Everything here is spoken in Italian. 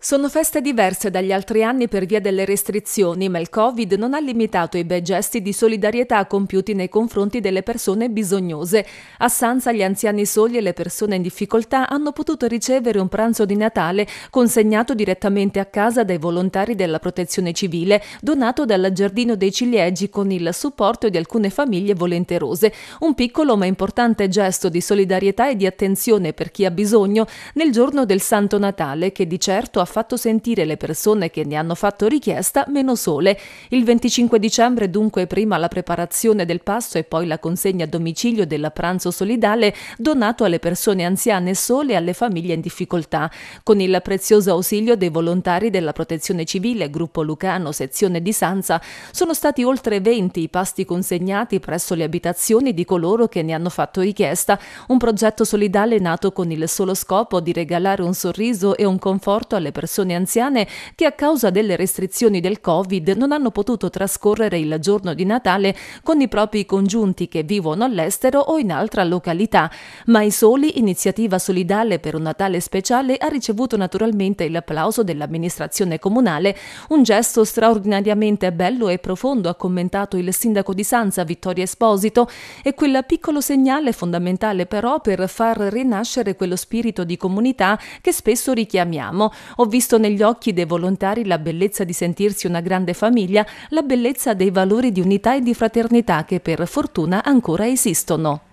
Sono feste diverse dagli altri anni per via delle restrizioni, ma il Covid non ha limitato i bei gesti di solidarietà compiuti nei confronti delle persone bisognose. A Sanza gli anziani soli e le persone in difficoltà hanno potuto ricevere un pranzo di Natale consegnato direttamente a casa dai volontari della Protezione Civile, donato dal Giardino dei Ciliegi con il supporto di alcune famiglie volenterose. Un piccolo ma importante gesto di solidarietà e di attenzione per chi ha bisogno nel giorno del Santo Natale che di certo ha fatto sentire le persone che ne hanno fatto richiesta meno sole. Il 25 dicembre dunque prima la preparazione del pasto e poi la consegna a domicilio del pranzo solidale donato alle persone anziane sole e alle famiglie in difficoltà, con il prezioso ausilio dei volontari della Protezione Civile Gruppo Lucano sezione di Sanza, sono stati oltre 20 i pasti consegnati presso le abitazioni di coloro che ne hanno fatto richiesta, un progetto solidale nato con il solo scopo di regalare un sorriso e un conforto alle persone persone anziane che a causa delle restrizioni del Covid non hanno potuto trascorrere il giorno di Natale con i propri congiunti che vivono all'estero o in altra località. Ma i Soli, iniziativa solidale per un Natale speciale, ha ricevuto naturalmente l'applauso dell'amministrazione comunale, un gesto straordinariamente bello e profondo, ha commentato il sindaco di Sanza Vittorio Esposito, e quel piccolo segnale fondamentale però per far rinascere quello spirito di comunità che spesso richiamiamo, visto negli occhi dei volontari la bellezza di sentirsi una grande famiglia, la bellezza dei valori di unità e di fraternità che per fortuna ancora esistono.